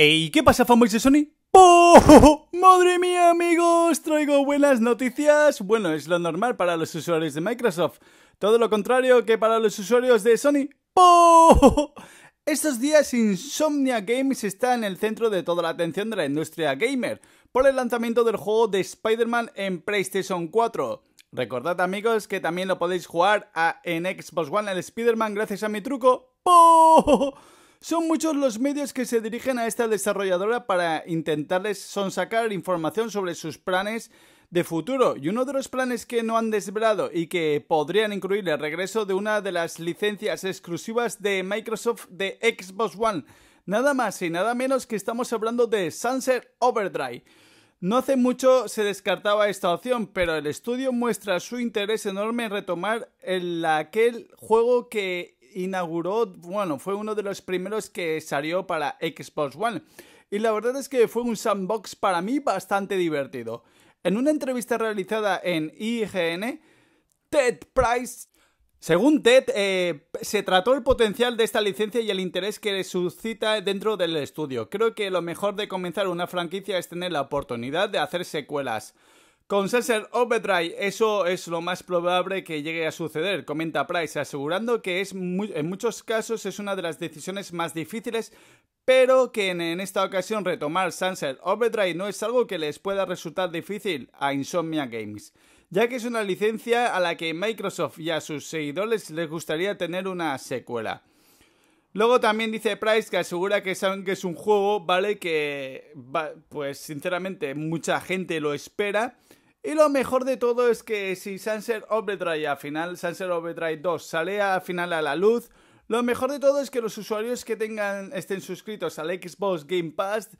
¿Y qué pasa, fanboys de Sony? ¡Poo! ¡Oh! ¡Madre mía, amigos! Traigo buenas noticias. Bueno, es lo normal para los usuarios de Microsoft. Todo lo contrario que para los usuarios de Sony. ¡Poo! ¡Oh! Estos días Insomnia Games está en el centro de toda la atención de la industria gamer por el lanzamiento del juego de Spider-Man en PlayStation 4. Recordad amigos que también lo podéis jugar en Xbox One el Spider-Man gracias a mi truco. ¡Poo! ¡Oh! Son muchos los medios que se dirigen a esta desarrolladora para intentarles sonsacar información sobre sus planes de futuro. Y uno de los planes que no han desvelado y que podrían incluir el regreso de una de las licencias exclusivas de Microsoft de Xbox One. Nada más y nada menos que estamos hablando de Sunset Overdrive. No hace mucho se descartaba esta opción, pero el estudio muestra su interés enorme en retomar aquel juego que inauguró, bueno, fue uno de los primeros que salió para Xbox One. Y la verdad es que fue un sandbox para mí bastante divertido. En una entrevista realizada en IGN, Ted Price según Ted, eh, se trató el potencial de esta licencia y el interés que suscita dentro del estudio. Creo que lo mejor de comenzar una franquicia es tener la oportunidad de hacer secuelas. Con Sensor Overdrive, eso es lo más probable que llegue a suceder, comenta Price, asegurando que es en muchos casos es una de las decisiones más difíciles, pero que en, esta ocasión retomar Sunset Overdrive no es algo que les pueda resultar difícil a Insomnia Games, ya que es una licencia a la que Microsoft y a sus seguidores les gustaría tener una secuela. Luego también dice Price que asegura que saben que es un juego, ¿vale? Que, pues sinceramente, mucha gente lo espera y lo mejor de todo es que si Sanser Overdrive a final, Sanser Overdrive 2 sale a final a la luz, lo mejor de todo es que los usuarios que tengan estén suscritos al Xbox Game Pass,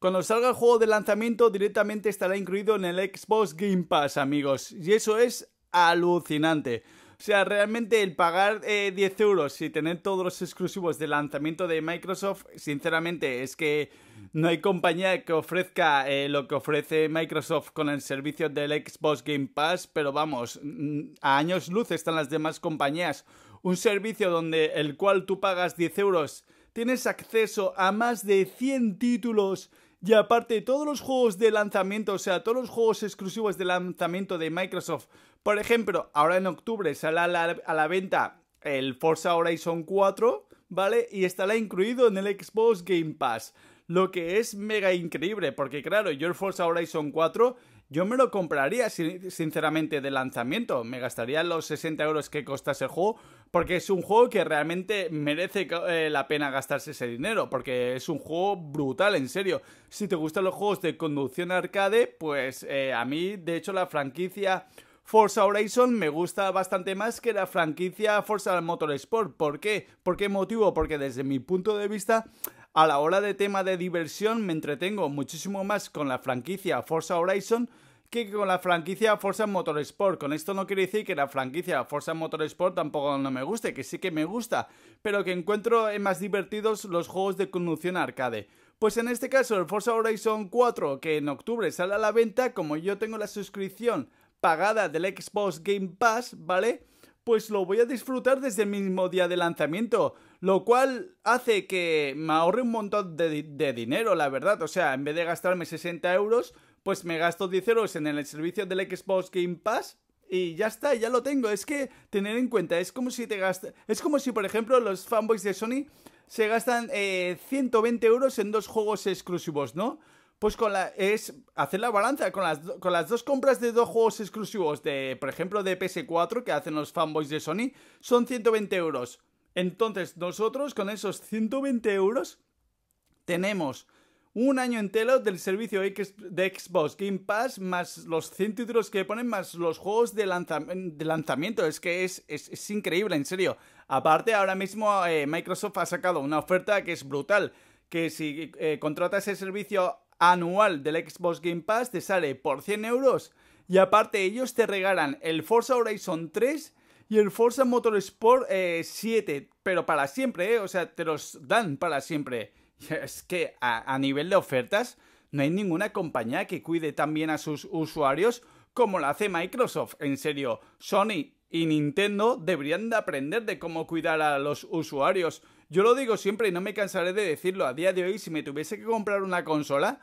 cuando salga el juego de lanzamiento directamente estará incluido en el Xbox Game Pass, amigos. Y eso es alucinante. O sea, realmente el pagar 10 eh, euros y tener todos los exclusivos de lanzamiento de Microsoft, sinceramente es que no hay compañía que ofrezca eh, lo que ofrece Microsoft con el servicio del Xbox Game Pass, pero vamos, mm, a años luz están las demás compañías. Un servicio donde el cual tú pagas 10 euros, tienes acceso a más de 100 títulos y aparte, todos los juegos de lanzamiento, o sea, todos los juegos exclusivos de lanzamiento de Microsoft, por ejemplo, ahora en octubre sale a la, venta el Forza Horizon 4, ¿vale? Y estará incluido en el Xbox Game Pass. Lo que es mega increíble, porque claro, yo el Forza Horizon 4 yo me lo compraría, sinceramente, de lanzamiento. Me gastaría los 60 euros que cuesta ese juego, porque es un juego que realmente merece eh, la pena gastarse ese dinero, porque es un juego brutal, en serio. Si te gustan los juegos de conducción arcade, pues eh, a mí, de hecho, la franquicia... Forza Horizon me gusta bastante más que la franquicia Forza Motorsport. ¿Por qué? ¿Por qué motivo? Porque desde mi punto de vista a la hora de tema de diversión me entretengo muchísimo más con la franquicia Forza Horizon que con la franquicia Forza Motorsport. Con esto no quiere decir que la franquicia Forza Motorsport tampoco no me guste, que sí que me gusta, pero que encuentro más divertidos los juegos de conducción arcade. Pues en este caso el Forza Horizon 4, que en octubre sale a la venta, como yo tengo la suscripción pagada del Xbox Game Pass, ¿vale? pues lo voy a disfrutar desde el mismo día de lanzamiento, lo cual hace que me ahorre un montón de, dinero, la verdad. O sea, en vez de gastarme 60 euros, pues me gasto 10 euros en el servicio del Xbox Game Pass y ya está, ya lo tengo. Es que tener en cuenta, es como si te gastas. Es como si, por ejemplo, los fanboys de Sony se gastan eh, 120 euros en dos juegos exclusivos, ¿no? pues con la, es hacer la balanza con las, con las dos compras de dos juegos exclusivos de, por ejemplo, de PS4 que hacen los fanboys de Sony, son 120 euros. Entonces nosotros con esos 120 euros tenemos un año entero del servicio de Xbox Game Pass, más los 100 títulos que ponen, más los juegos de, de lanzamiento. Es que es, es, increíble, en serio. Aparte, ahora mismo eh, Microsoft ha sacado una oferta que es brutal. Que si eh, contratas el servicio anual del Xbox Game Pass te sale por 100 euros y aparte ellos te regalan el Forza Horizon 3 y el Forza Motorsport 7, eh, pero para siempre, eh, o sea, te los dan para siempre. Es que a, nivel de ofertas no hay ninguna compañía que cuide tan bien a sus usuarios como la hace Microsoft. En serio, Sony y Nintendo deberían de aprender de cómo cuidar a los usuarios yo lo digo siempre y no me cansaré de decirlo. A día de hoy, si me tuviese que comprar una consola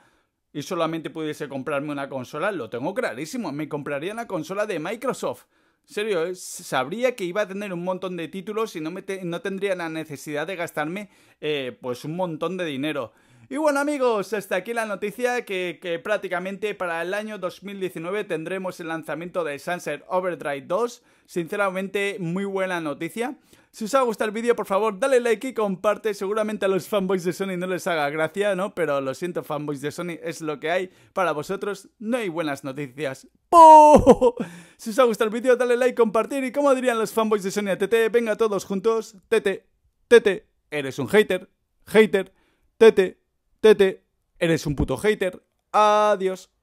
y solamente pudiese comprarme una consola, lo tengo clarísimo. Me compraría una consola de Microsoft. serio, ¿eh? sabría que iba a tener un montón de títulos y no, me tendría la necesidad de gastarme eh, pues un montón de dinero. Y bueno amigos, hasta aquí la noticia que, prácticamente para el año 2019 tendremos el lanzamiento de Sunset Overdrive 2. Sinceramente, muy buena noticia. Si os ha gustado el vídeo, por favor, dale like y comparte. Seguramente a los fanboys de Sony no les haga gracia, ¿no? Pero lo siento, fanboys de Sony, es lo que hay. Para vosotros no hay buenas noticias. ¡Oh! Si os ha gustado el vídeo, dale like, compartir. Y como dirían los fanboys de Sony a Tete, venga todos juntos. Tete, Tete, eres un hater, hater, Tete. Tete, eres un puto hater. Adiós.